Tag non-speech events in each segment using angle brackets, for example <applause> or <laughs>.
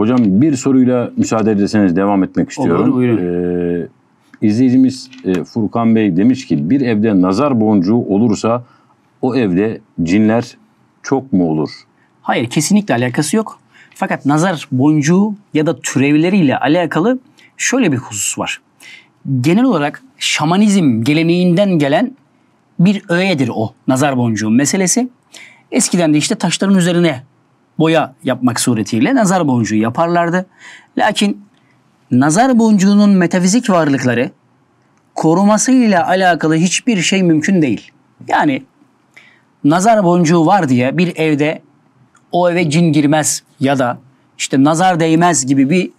Hocam bir soruyla müsaade ederseniz devam etmek istiyorum. Olur buyurun. Ee, izleyicimiz e, Furkan Bey demiş ki bir evde nazar boncuğu olursa o evde cinler çok mu olur? Hayır kesinlikle alakası yok. Fakat nazar boncuğu ya da türevleriyle alakalı şöyle bir husus var. Genel olarak şamanizm geleneğinden gelen bir öğedir o nazar boncuğu meselesi. Eskiden de işte taşların üzerine boya yapmak suretiyle nazar boncuğu yaparlardı. Lakin nazar boncuğunun metafizik varlıkları korumasıyla alakalı hiçbir şey mümkün değil. Yani nazar boncuğu var diye bir evde o eve cin girmez ya da işte nazar değmez gibi bir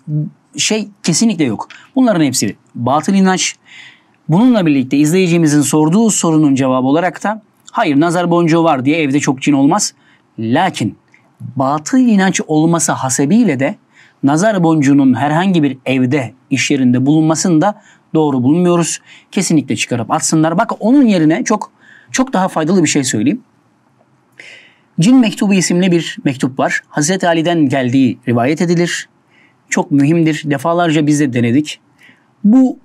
şey kesinlikle yok. Bunların hepsi batıl inanç. Bununla birlikte izleyicimizin sorduğu sorunun cevabı olarak da hayır nazar boncuğu var diye evde çok cin olmaz. Lakin batıl inanç olması hasebiyle de nazar boncuğunun herhangi bir evde, iş yerinde bulunmasını da doğru bulmuyoruz. Kesinlikle çıkarıp atsınlar. Bak onun yerine çok çok daha faydalı bir şey söyleyeyim. Cin Mektubu isimli bir mektup var. Hazreti Ali'den geldiği rivayet edilir. Çok mühimdir. Defalarca biz de denedik. Bu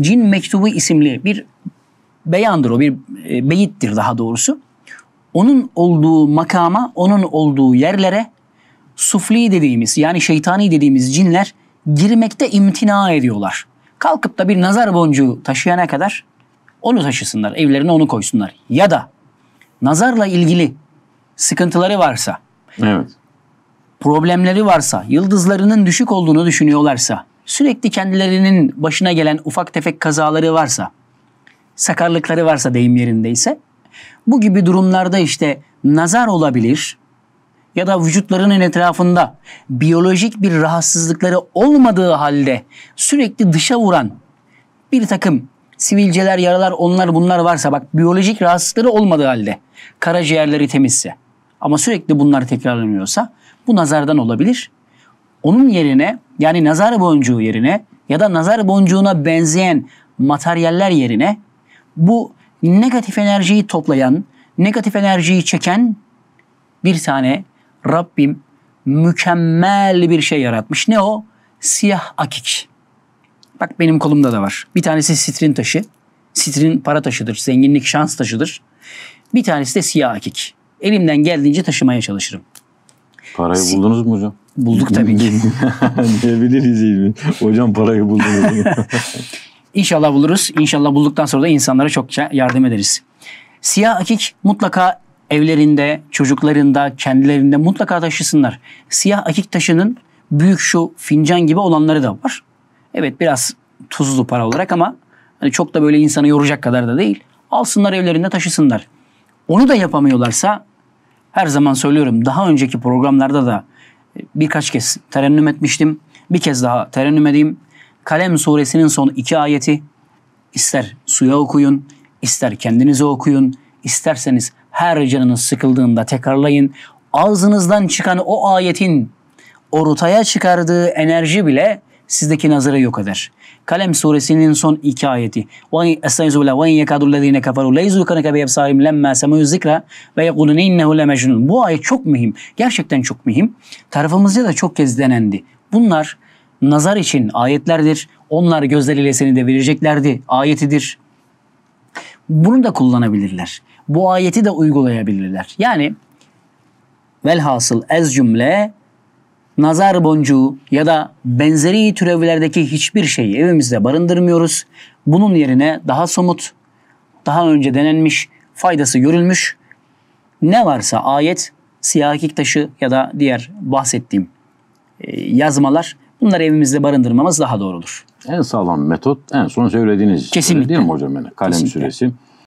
Cin Mektubu isimli bir beyandır o, bir e, beyittir daha doğrusu onun olduğu makama, onun olduğu yerlere sufli dediğimiz yani şeytani dediğimiz cinler girmekte imtina ediyorlar. Kalkıp da bir nazar boncuğu taşıyana kadar onu taşısınlar, evlerine onu koysunlar. Ya da nazarla ilgili sıkıntıları varsa, evet. problemleri varsa, yıldızlarının düşük olduğunu düşünüyorlarsa, sürekli kendilerinin başına gelen ufak tefek kazaları varsa, sakarlıkları varsa deyim yerindeyse bu gibi durumlarda işte nazar olabilir ya da vücutlarının etrafında biyolojik bir rahatsızlıkları olmadığı halde sürekli dışa vuran bir takım sivilceler, yaralar, onlar bunlar varsa bak biyolojik rahatsızlıkları olmadığı halde karaciğerleri temizse ama sürekli bunlar tekrarlanıyorsa bu nazardan olabilir. Onun yerine yani nazar boncuğu yerine ya da nazar boncuğuna benzeyen materyaller yerine bu negatif enerjiyi toplayan, negatif enerjiyi çeken bir tane Rabbim mükemmel bir şey yaratmış. Ne o? Siyah akik. Bak benim kolumda da var. Bir tanesi sitrin taşı. Sitrin para taşıdır, zenginlik şans taşıdır. Bir tanesi de siyah akik. Elimden geldiğince taşımaya çalışırım. Parayı si- buldunuz mu hocam? Bulduk tabii ki. <laughs> Diyebiliriz. <laughs> Hocam parayı buldunuz. <laughs> İnşallah buluruz. İnşallah bulduktan sonra da insanlara çokça yardım ederiz. Siyah akik mutlaka evlerinde, çocuklarında, kendilerinde mutlaka taşısınlar. Siyah akik taşının büyük şu fincan gibi olanları da var. Evet biraz tuzlu para olarak ama hani çok da böyle insanı yoracak kadar da değil. Alsınlar evlerinde taşısınlar. Onu da yapamıyorlarsa her zaman söylüyorum daha önceki programlarda da birkaç kez terennüm etmiştim. Bir kez daha terennüm edeyim. Kalem suresinin son iki ayeti ister suya okuyun, ister kendinize okuyun, isterseniz her canınız sıkıldığında tekrarlayın. Ağzınızdan çıkan o ayetin ortaya çıkardığı enerji bile sizdeki nazarı yok eder. Kalem suresinin son iki ayeti. Estaizu billah ve yekadul lezine kafaru leyzukaneke bi ebsarim lemmâ semû zikra ve yekulun innehu lemecnun. Bu ayet çok mühim. Gerçekten çok mühim. Tarafımızda da çok kez denendi. Bunlar nazar için ayetlerdir. Onlar gözleriyle seni de vereceklerdi. Ayetidir. Bunu da kullanabilirler. Bu ayeti de uygulayabilirler. Yani velhasıl ez cümle nazar boncuğu ya da benzeri türevlerdeki hiçbir şeyi evimizde barındırmıyoruz. Bunun yerine daha somut, daha önce denenmiş, faydası görülmüş ne varsa ayet, siyahik taşı ya da diğer bahsettiğim e, yazmalar Bunları evimizde barındırmamız daha doğrudur. En sağlam metot en son söylediğiniz Kesinlikle. değil mi hocam? Yani kalem Kesinlikle. süresi.